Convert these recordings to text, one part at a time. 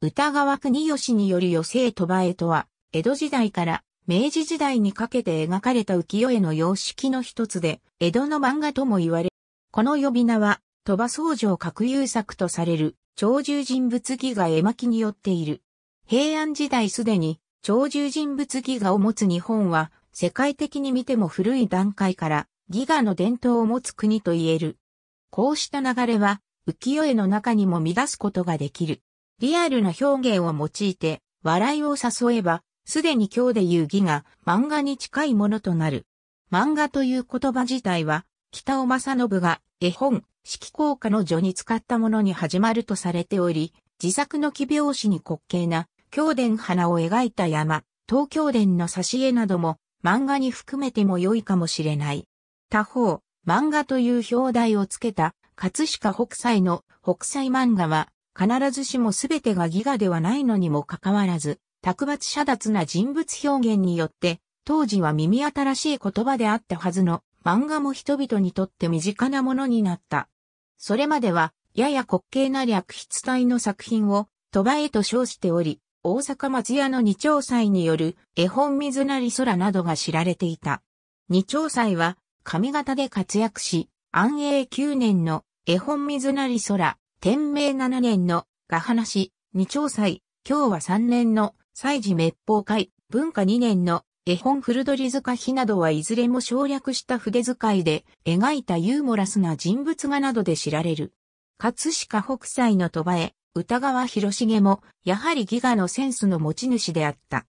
歌川国吉による余生鳥羽絵とは、江戸時代から明治時代にかけて描かれた浮世絵の様式の一つで、江戸の漫画とも言われ、この呼び名は、鳥羽僧正各有作とされる、鳥獣人物儀が絵巻によっている。平安時代すでに、鳥獣人物儀ガを持つ日本は、世界的に見ても古い段階から、ギガの伝統を持つ国と言える。こうした流れは、浮世絵の中にも乱すことができる。リアルな表現を用いて、笑いを誘えば、すでに今日で言う儀が漫画に近いものとなる。漫画という言葉自体は、北尾正信が絵本、式効果の序に使ったものに始まるとされており、自作の奇拍子に滑稽な、京伝花を描いた山、東京伝の挿絵なども、漫画に含めても良いかもしれない。他方、漫画という表題をつけた、葛飾北斎の北斎漫画は、必ずしも全てがギガではないのにもかかわらず、卓抜遮奪な人物表現によって、当時は耳新しい言葉であったはずの漫画も人々にとって身近なものになった。それまでは、やや滑稽な略筆体の作品を、鳥羽へと称しており、大阪松屋の二丁祭による絵本水なり空などが知られていた。二丁祭は、上方で活躍し、安永9年の絵本水なり空、天明七年のが話、二朝祭、今日は三年の祭事滅法会、文化二年の絵本古鳥塚碑などはいずれも省略した筆遣いで描いたユーモラスな人物画などで知られる。葛飾北斎の鳥羽へ、歌川広重も、やはりギガのセンスの持ち主であった。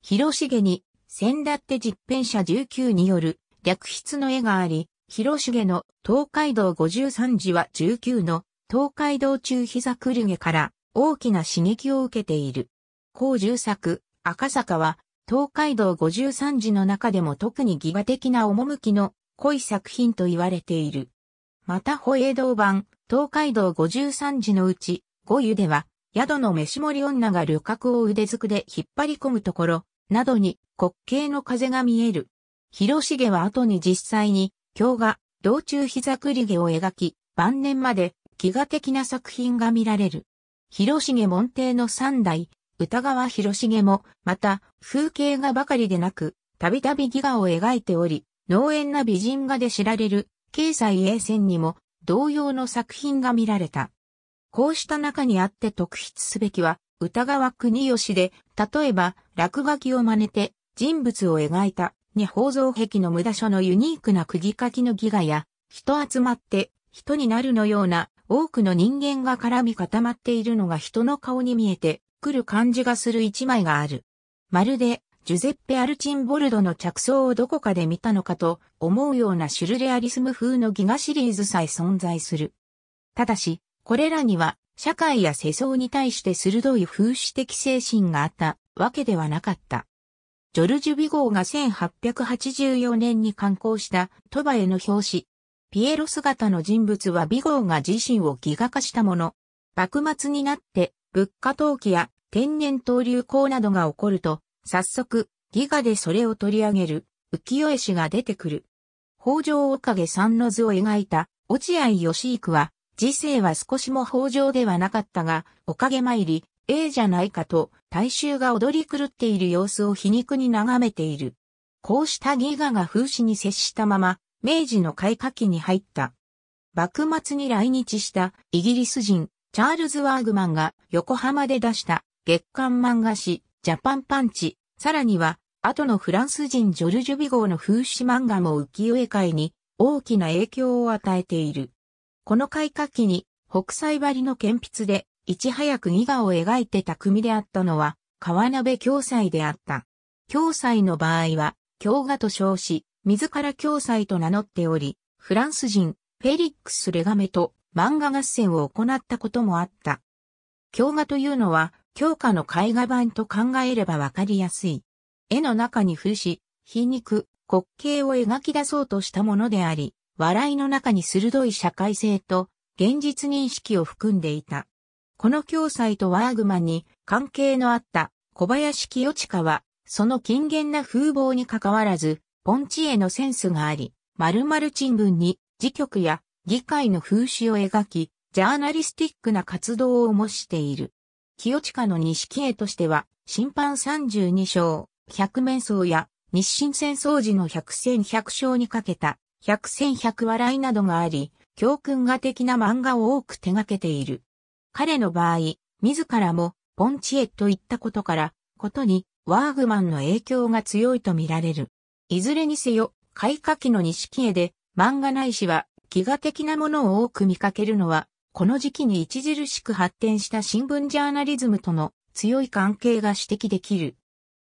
広重に、先立って実編者19による略筆の絵があり、広重の東海道53時は19の東海道中膝くるげから大きな刺激を受けている。高重作、赤坂は、東海道五十三寺の中でも特にギガ的な趣の濃い作品と言われている。また、保栄道版、東海道五十三寺のうち、五湯では、宿の飯盛り女が旅客を腕づくで引っ張り込むところ、などに滑稽の風が見える。広重は後に実際に、京が、道中膝く栗げを描き、晩年までギガ的な作品が見られる。広重門弟の三代、歌川広重も、また、風景画ばかりでなく、たびたび戯画を描いており、農園な美人画で知られる、経済衛線にも、同様の作品が見られた。こうした中にあって特筆すべきは、歌川国吉で、例えば、落書きを真似て、人物を描いた、に宝蔵壁の無駄書のユニークな釘書きの戯画や、人集まって、人になるのような、多くの人間が絡み固まっているのが人の顔に見えてくる感じがする一枚がある。まるで、ジュゼッペ・アルチンボルドの着想をどこかで見たのかと思うようなシュルレアリスム風のギガシリーズさえ存在する。ただし、これらには社会や世相に対して鋭い風刺的精神があったわけではなかった。ジョルジュ・ビゴーが1884年に刊行したトバへの表紙、ピエロ姿の人物は美号が自身をギガ化したもの。幕末になって物価投機や天然痘流行などが起こると、早速、ギガでそれを取り上げる浮世絵師が出てくる。北条げさんの図を描いた落合義育は、時世は少しも北条ではなかったが、おかげ参り、ええじゃないかと、大衆が踊り狂っている様子を皮肉に眺めている。こうしたギガが風刺に接したまま、明治の開花期に入った。幕末に来日したイギリス人チャールズ・ワーグマンが横浜で出した月刊漫画誌ジャパンパンチ、さらには後のフランス人ジョルジュ・ビゴーの風刺漫画も浮世絵界に大きな影響を与えている。この開花期に北斎張りの鉛筆でいち早くギガを描いてた組であったのは川鍋京斎であった。京斎の場合は京画と称し、自ら教祭と名乗っており、フランス人、フェリックス・レガメと漫画合戦を行ったこともあった。教画というのは、教科の絵画版と考えればわかりやすい。絵の中に風刺、皮肉、滑稽を描き出そうとしたものであり、笑いの中に鋭い社会性と現実認識を含んでいた。この教祭とワーグマンに関係のあった小林清下は、その近現な風貌に関わらず、ポンチエのセンスがあり、〇〇新聞に、時局や議会の風刺を描き、ジャーナリスティックな活動を模している。清近の錦絵としては、審判32章、百面相や、日清戦争時の百戦百勝にかけた、百戦百笑いなどがあり、教訓画的な漫画を多く手掛けている。彼の場合、自らも、ポンチエと言ったことから、ことに、ワーグマンの影響が強いと見られる。いずれにせよ、開花期の錦絵で、漫画ないしは、ギガ的なものを多く見かけるのは、この時期に著しく発展した新聞ジャーナリズムとの強い関係が指摘できる。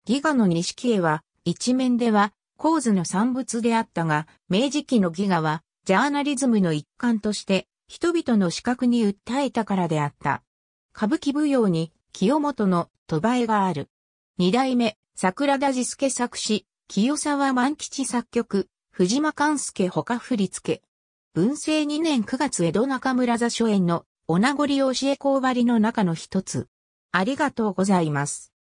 ギガの錦絵は、一面では、構図の産物であったが、明治期のギガは、ジャーナリズムの一環として、人々の視覚に訴えたからであった。歌舞伎舞踊に、清本の鳥羽絵がある。二代目、桜田治助作詞、清沢万吉作曲、藤間勘介他振り付け。文政2年9月江戸中村座初演のお名残教え子張りの中の一つ。ありがとうございます。